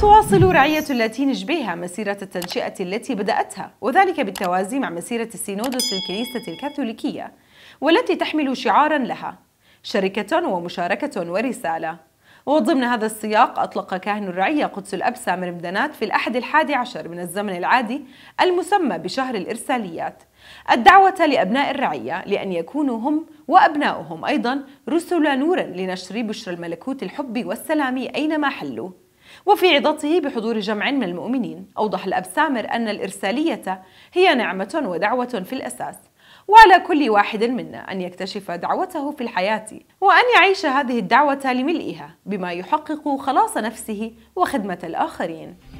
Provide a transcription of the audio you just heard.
تواصل رعية اللاتين جبيها مسيرة التنشئة التي بدأتها وذلك بالتوازي مع مسيرة السينودوس للكنيسة الكاثوليكية والتي تحمل شعارا لها شركة ومشاركة ورسالة وضمن هذا السياق أطلق كاهن الرعية قدس الأب سامر مدنات في الأحد الحادي عشر من الزمن العادي المسمى بشهر الإرساليات الدعوة لأبناء الرعية لأن يكونوا هم وأبناؤهم أيضا رسل نورا لنشر بشر الملكوت الحب والسلام أينما حلوا وفي عظته بحضور جمع من المؤمنين أوضح الأب سامر أن الإرسالية هي نعمة ودعوة في الأساس وعلى كل واحد منا أن يكتشف دعوته في الحياة وأن يعيش هذه الدعوة لملئها بما يحقق خلاص نفسه وخدمة الآخرين